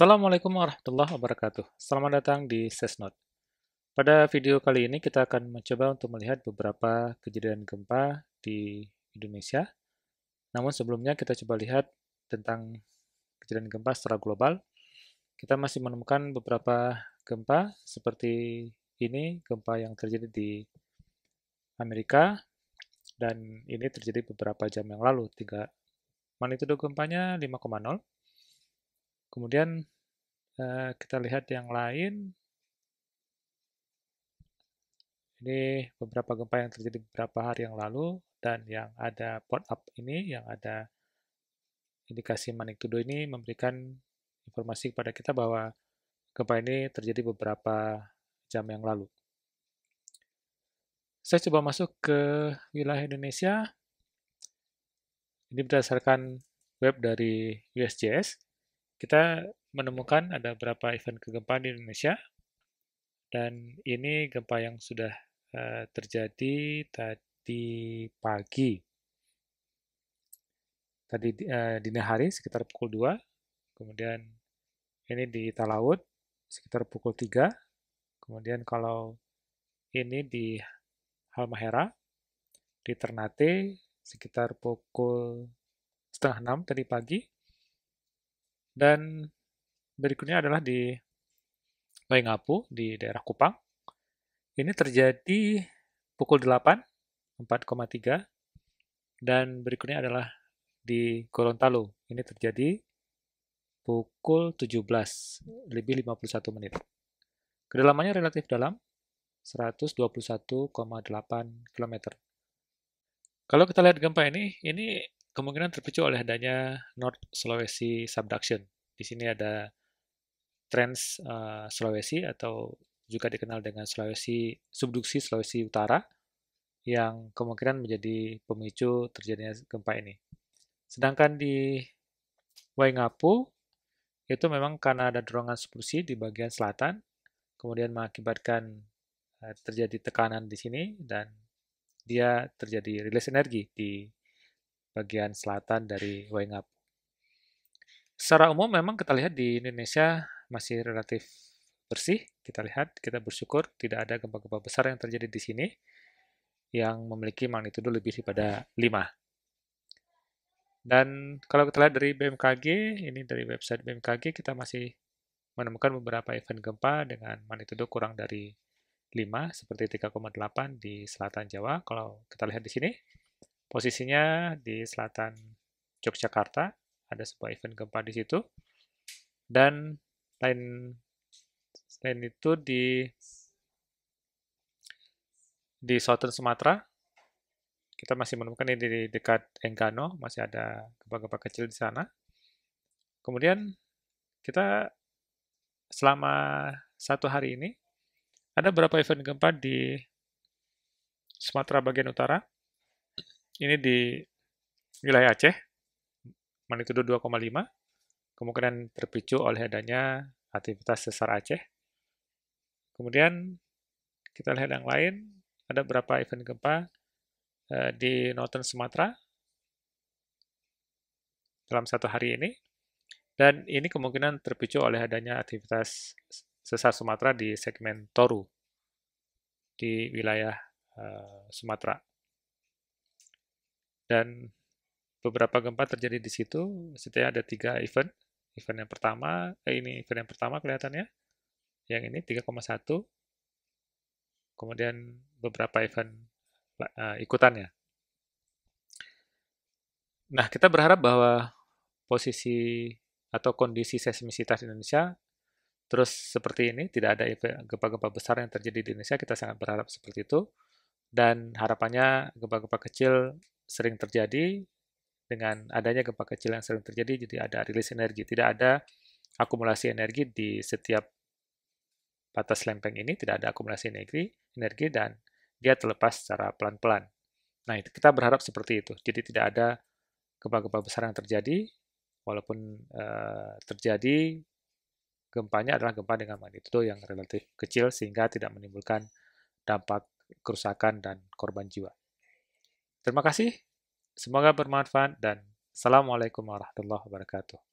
Assalamualaikum warahmatullahi wabarakatuh. Selamat datang di SESNOT. Pada video kali ini kita akan mencoba untuk melihat beberapa kejadian gempa di Indonesia. Namun sebelumnya kita coba lihat tentang kejadian gempa secara global. Kita masih menemukan beberapa gempa seperti ini, gempa yang terjadi di Amerika, dan ini terjadi beberapa jam yang lalu, 3 Manitudo gempanya 5,0 Kemudian eh, kita lihat yang lain. Ini beberapa gempa yang terjadi beberapa hari yang lalu dan yang ada port up ini, yang ada indikasi magnitudo ini memberikan informasi kepada kita bahwa gempa ini terjadi beberapa jam yang lalu. Saya coba masuk ke wilayah Indonesia. Ini berdasarkan web dari USGS kita menemukan ada berapa event kegempaan di Indonesia dan ini gempa yang sudah uh, terjadi tadi pagi tadi uh, dini hari sekitar pukul 2 kemudian ini di Talaut sekitar pukul 3 kemudian kalau ini di Halmahera di Ternate sekitar pukul setengah 6 tadi pagi dan berikutnya adalah di Waingapu di daerah Kupang. Ini terjadi pukul 8, 4,3. Dan berikutnya adalah di Gorontalo. Ini terjadi pukul 17, lebih 51 menit. Kedalamannya relatif dalam, 121,8 km. Kalau kita lihat gempa ini, ini kemungkinan terpicu oleh adanya North Sulawesi subduction. Di sini ada Trans uh, Sulawesi atau juga dikenal dengan Sulawesi subduksi Sulawesi Utara yang kemungkinan menjadi pemicu terjadinya gempa ini. Sedangkan di Waingapu itu memang karena ada dorongan subduksi di bagian selatan, kemudian mengakibatkan eh, terjadi tekanan di sini dan dia terjadi rilis energi di bagian selatan dari Wengap. Secara umum memang kita lihat di Indonesia masih relatif bersih. Kita lihat, kita bersyukur tidak ada gempa-gempa besar yang terjadi di sini yang memiliki magnitudo lebih daripada 5. Dan kalau kita lihat dari BMKG, ini dari website BMKG, kita masih menemukan beberapa event gempa dengan magnitudo kurang dari 5, seperti 3,8 di selatan Jawa. Kalau kita lihat di sini, Posisinya di selatan Yogyakarta, ada sebuah event gempa di situ. Dan lain selain itu di di Southern Sumatera kita masih menemukan ini di dekat Enggano masih ada gempa-gempa kecil di sana. Kemudian kita selama satu hari ini ada beberapa event gempa di Sumatera bagian utara ini di wilayah Aceh, magnitudo 2,5, kemungkinan terpicu oleh adanya aktivitas sesar Aceh. Kemudian kita lihat yang lain, ada berapa event gempa eh, di Northern Sumatera dalam satu hari ini. Dan ini kemungkinan terpicu oleh adanya aktivitas sesar Sumatera di segmen Toru di wilayah eh, Sumatra. Sumatera. Dan beberapa gempa terjadi di situ. Setidaknya ada tiga event. Event yang pertama, eh ini event yang pertama kelihatannya. Yang ini 3,1. Kemudian beberapa event uh, ikutannya. Nah, kita berharap bahwa posisi atau kondisi seismisitas Indonesia terus seperti ini, tidak ada gempa-gempa besar yang terjadi di Indonesia, kita sangat berharap seperti itu. Dan harapannya gempa-gempa kecil sering terjadi dengan adanya gempa kecil yang sering terjadi, jadi ada rilis energi, tidak ada akumulasi energi di setiap batas lempeng ini, tidak ada akumulasi energi, energi dan dia terlepas secara pelan-pelan. Nah, itu kita berharap seperti itu. Jadi tidak ada gempa-gempa besar yang terjadi, walaupun uh, terjadi gempanya adalah gempa dengan magnitudo yang relatif kecil sehingga tidak menimbulkan dampak kerusakan dan korban jiwa. Terima kasih, semoga bermanfaat dan Assalamualaikum warahmatullahi wabarakatuh.